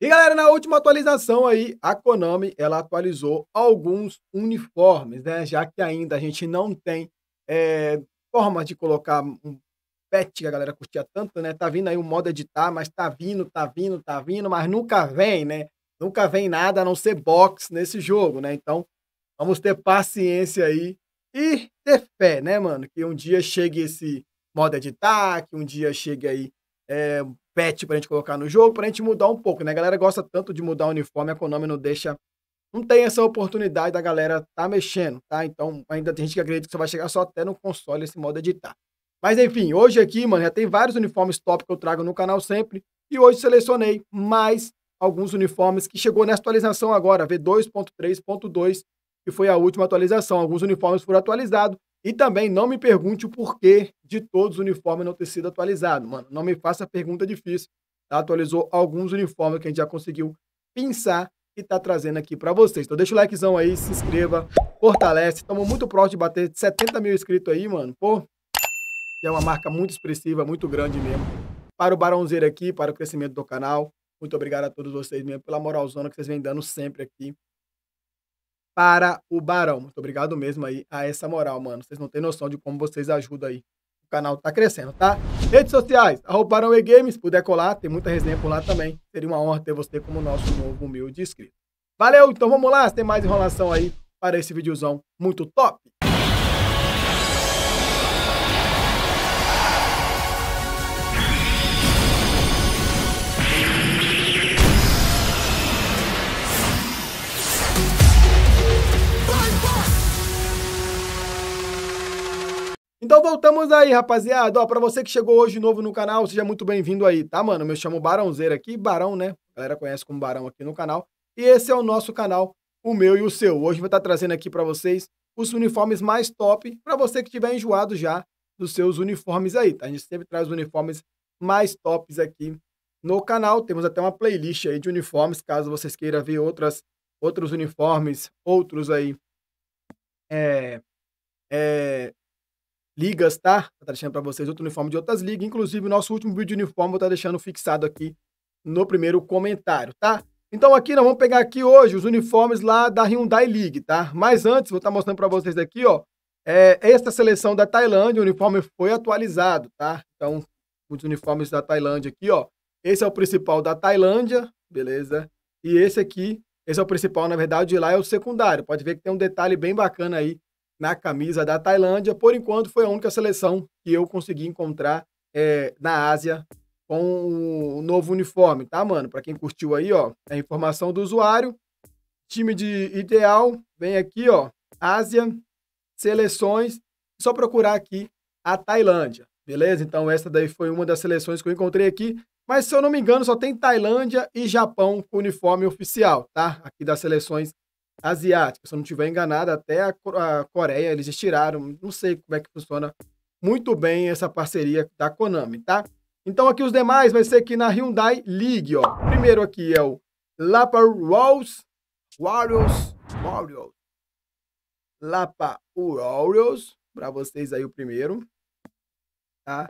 E galera, na última atualização aí, a Konami ela atualizou alguns uniformes, né? Já que ainda a gente não tem é, forma de colocar um pet que a galera curtia tanto, né? Tá vindo aí o um modo editar, mas tá vindo, tá vindo, tá vindo, mas nunca vem, né? Nunca vem nada a não ser box nesse jogo, né? Então, vamos ter paciência aí e ter fé, né, mano? Que um dia chegue esse modo editar, que um dia chegue aí é, patch pra gente colocar no jogo, pra gente mudar um pouco, né? A galera gosta tanto de mudar o uniforme, a Konami não deixa. Não tem essa oportunidade da galera tá mexendo, tá? Então ainda tem gente que acredita que só vai chegar só até no console esse modo editar. Mas enfim, hoje aqui, mano, já tem vários uniformes top que eu trago no canal sempre. E hoje selecionei mais alguns uniformes que chegou nessa atualização agora, V2.3.2, que foi a última atualização. Alguns uniformes foram atualizados e também não me pergunte o porquê de todos os uniformes não ter sido atualizado. Mano, não me faça pergunta difícil. Tá? Atualizou alguns uniformes que a gente já conseguiu pensar e tá trazendo aqui para vocês. Então deixa o likezão aí, se inscreva, fortalece. Estamos muito próximo de bater 70 mil inscritos aí, mano. Pô, que é uma marca muito expressiva, muito grande mesmo. Para o Barãozeiro aqui, para o crescimento do canal. Muito obrigado a todos vocês mesmo pela moralzona que vocês vêm dando sempre aqui para o Barão. Muito obrigado mesmo aí a essa moral, mano. Vocês não têm noção de como vocês ajudam aí. O canal tá crescendo, tá? Redes sociais, arroba Barão e Games, puder colar, tem muita resenha por lá também. Seria uma honra ter você como nosso novo humilde inscrito. Valeu, então vamos lá, tem mais enrolação aí para esse videozão muito top. Então voltamos aí, rapaziada. Ó, pra você que chegou hoje novo no canal, seja muito bem-vindo aí, tá, mano? Eu me chamo Barãozeira aqui, Barão, né? A galera conhece como Barão aqui no canal. E esse é o nosso canal, o meu e o seu. Hoje eu vou estar tá trazendo aqui para vocês os uniformes mais top, para você que tiver enjoado já dos seus uniformes aí, tá? A gente sempre traz os uniformes mais tops aqui no canal. Temos até uma playlist aí de uniformes, caso vocês queiram ver outras, outros uniformes, outros aí é, é, ligas, tá? Vou estar tá deixando para vocês outro uniforme de outras ligas. Inclusive, o nosso último vídeo de uniforme vou estar tá deixando fixado aqui no primeiro comentário, tá? Então aqui nós vamos pegar aqui hoje os uniformes lá da Hyundai League, tá? Mas antes, vou estar tá mostrando para vocês aqui, ó, é, esta seleção da Tailândia, o uniforme foi atualizado, tá? Então, os uniformes da Tailândia aqui, ó. Esse é o principal da Tailândia, beleza? E esse aqui, esse é o principal, na verdade, de lá é o secundário. Pode ver que tem um detalhe bem bacana aí na camisa da Tailândia. Por enquanto, foi a única seleção que eu consegui encontrar é, na Ásia com o um novo uniforme, tá, mano? Para quem curtiu aí, ó, a informação do usuário. Time de ideal, vem aqui, ó, Ásia, seleções, só procurar aqui a Tailândia, beleza? Então, essa daí foi uma das seleções que eu encontrei aqui. Mas, se eu não me engano, só tem Tailândia e Japão com uniforme oficial, tá? Aqui das seleções asiática. Se eu não estiver enganado, até a, a Coreia eles tiraram. Não sei como é que funciona muito bem essa parceria da Konami, tá? Então aqui os demais vai ser aqui na Hyundai League, ó. Primeiro aqui é o Lapa Rolls, Warriors, Warriors. Lapa Warriors, para vocês aí o primeiro, tá?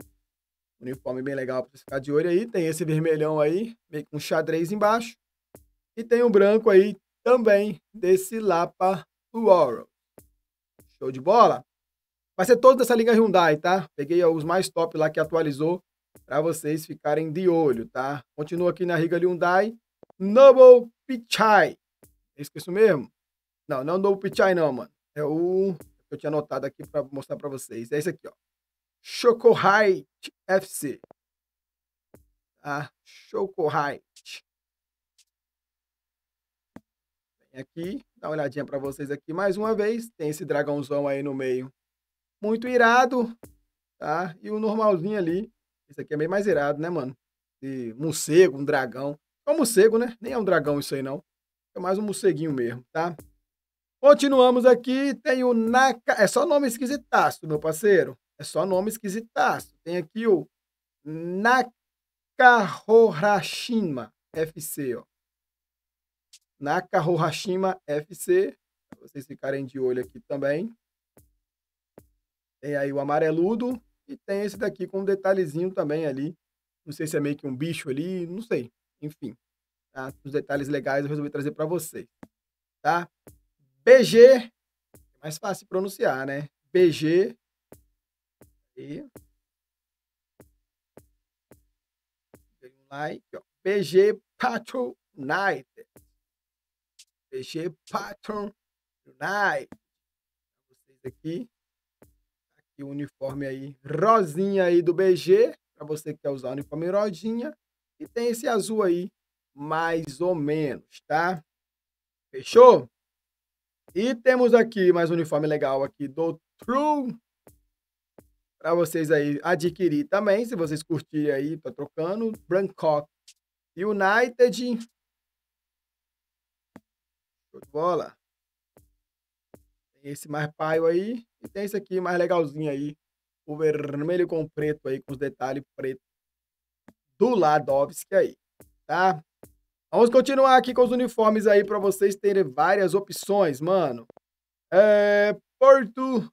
Uniforme bem legal para você ficar de olho aí. Tem esse vermelhão aí, meio com um xadrez embaixo. E tem o um branco aí, também desse Lapa Rural. Show de bola? Vai ser todo dessa liga Hyundai, tá? Peguei os mais top lá que atualizou para vocês ficarem de olho, tá? Continua aqui na liga Hyundai, Noble Pichai. É, é isso mesmo? Não, não é o Noble Pichai não, mano. É o que eu tinha anotado aqui para mostrar para vocês. É esse aqui, ó. Chocohite FC. Tá? Chocohite. aqui, dá uma olhadinha para vocês aqui mais uma vez. Tem esse dragãozão aí no meio. Muito irado, tá? E o normalzinho ali. Esse aqui é meio mais irado, né, mano? De morcego, um dragão. É um morcego, né? Nem é um dragão isso aí, não. É mais um morceguinho mesmo, tá? Continuamos aqui. Tem o Naka... É só nome esquisitaço, meu parceiro. É só nome esquisitaço. Tem aqui o Nakarohashima FC, ó. Nakahohashima FC. Pra vocês ficarem de olho aqui também. Tem aí o amareludo e tem esse daqui com um detalhezinho também ali. Não sei se é meio que um bicho ali, não sei. Enfim, tá? os detalhes legais eu resolvi trazer para vocês. Tá? BG, é mais fácil pronunciar, né? BG. E... Like, BG Patrol United. PG Patron United Vocês aqui. Tá aqui o uniforme aí, rosinha aí do BG. Para você que quer usar o uniforme rodinha. E tem esse azul aí, mais ou menos, tá? Fechou? E temos aqui mais um uniforme legal aqui do True. Para vocês aí adquirir também, se vocês curtirem aí, tá trocando. Bangkok United Show de bola. Tem esse mais paio aí. E tem esse aqui mais legalzinho aí. O vermelho com preto aí, com os detalhes preto do Ladovski aí, tá? Vamos continuar aqui com os uniformes aí para vocês terem várias opções, mano. É, Porto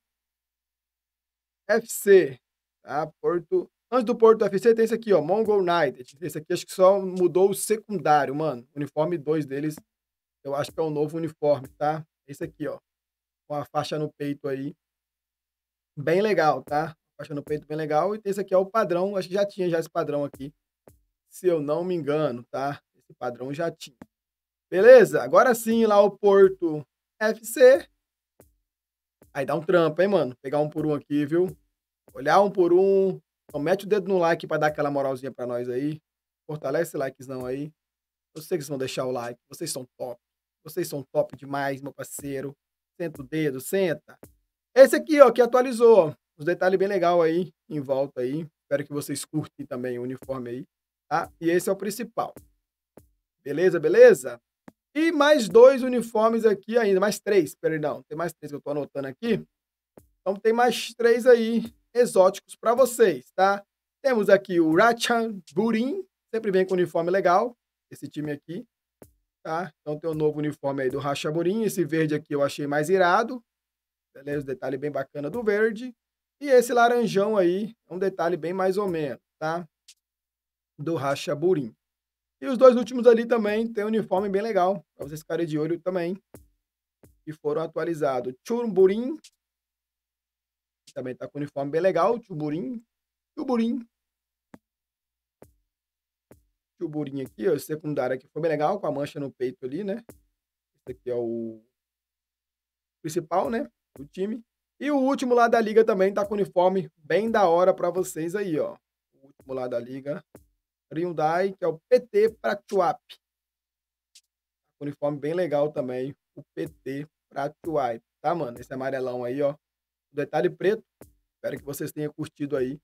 FC, tá? Porto... Antes do Porto FC tem esse aqui, ó, Mongol United. Esse aqui acho que só mudou o secundário, mano. uniforme 2 deles eu acho que é o um novo uniforme, tá? Esse aqui, ó. Com a faixa no peito aí. Bem legal, tá? Faixa no peito bem legal. E esse aqui é o padrão. Acho que já tinha já esse padrão aqui. Se eu não me engano, tá? Esse padrão já tinha. Beleza? Agora sim, lá o Porto FC. Aí dá um trampo, hein, mano? Pegar um por um aqui, viu? Olhar um por um. Então, mete o dedo no like para dar aquela moralzinha para nós aí. Fortalece esse likezão aí. Eu sei que vocês vão deixar o like. Vocês são top. Vocês são top demais, meu parceiro. Senta o dedo, senta. Esse aqui, ó, que atualizou. Os detalhes bem legal aí, em volta aí. Espero que vocês curtem também o uniforme aí, tá? E esse é o principal. Beleza, beleza? E mais dois uniformes aqui ainda, mais três, perdão. Tem mais três que eu tô anotando aqui. Então tem mais três aí exóticos para vocês, tá? Temos aqui o Ratchan Burin, sempre vem com uniforme legal, esse time aqui tá? Então tem o um novo uniforme aí do Rachamurim, esse verde aqui eu achei mais irado, beleza? detalhe bem bacana do verde. E esse laranjão aí é um detalhe bem mais ou menos, tá? Do Rachaburim. E os dois últimos ali também tem um uniforme bem legal, para vocês ficarem de olho também, e foram atualizados. Churumburim, também tá com um uniforme bem legal, Chuburim, Chuburim o burinho aqui, ó, esse secundário aqui foi bem legal, com a mancha no peito ali, né? Esse aqui é o principal, né, do time. E o último lá da liga também tá com uniforme bem da hora para vocês aí, ó. O último lá da liga, Hyundai, que é o PT Pratuap. Tá uniforme bem legal também, o PT Pratuap, tá, mano? Esse amarelão aí, ó. detalhe preto. Espero que vocês tenham curtido aí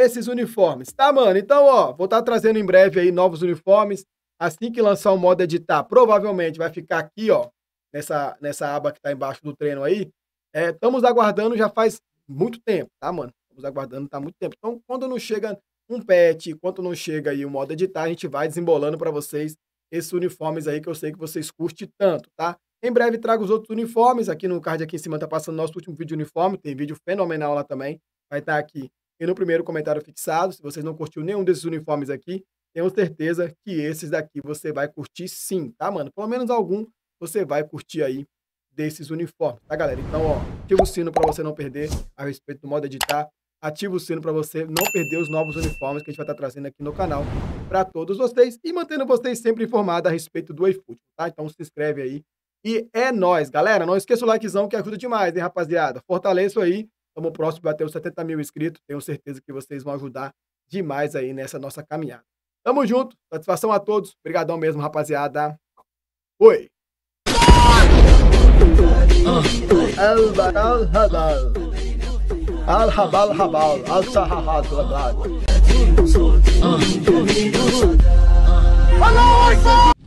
esses uniformes. Tá, mano? Então, ó, vou estar tá trazendo em breve aí novos uniformes. Assim que lançar o modo editar, provavelmente vai ficar aqui, ó, nessa, nessa aba que tá embaixo do treino aí. É, estamos aguardando já faz muito tempo, tá, mano? Estamos aguardando tá muito tempo. Então, quando não chega um pet, quando não chega aí o modo editar, a gente vai desembolando para vocês esses uniformes aí que eu sei que vocês curtem tanto, tá? Em breve trago os outros uniformes. Aqui no card aqui em cima tá passando nosso último vídeo de uniforme. Tem vídeo fenomenal lá também. Vai estar tá aqui e no primeiro comentário fixado. Se vocês não curtiu nenhum desses uniformes aqui, tenho certeza que esses daqui você vai curtir sim, tá, mano? Pelo menos algum você vai curtir aí desses uniformes, tá, galera? Então, ó, ativa o sino para você não perder a respeito do modo editar. Ativa o sino para você não perder os novos uniformes que a gente vai estar tá trazendo aqui no canal para todos vocês e mantendo vocês sempre informados a respeito do iFood, tá? Então se inscreve aí. E é nós, galera. Não esqueça o likezão que ajuda demais, hein, rapaziada? Fortaleço aí Estamos próximo de bater os 70 mil inscritos. Tenho certeza que vocês vão ajudar demais aí nessa nossa caminhada. Tamo junto. Satisfação a todos. Obrigadão mesmo, rapaziada. Fui! Al-Habal Habal, Al-Sahahat Rabal. Allah Akbar!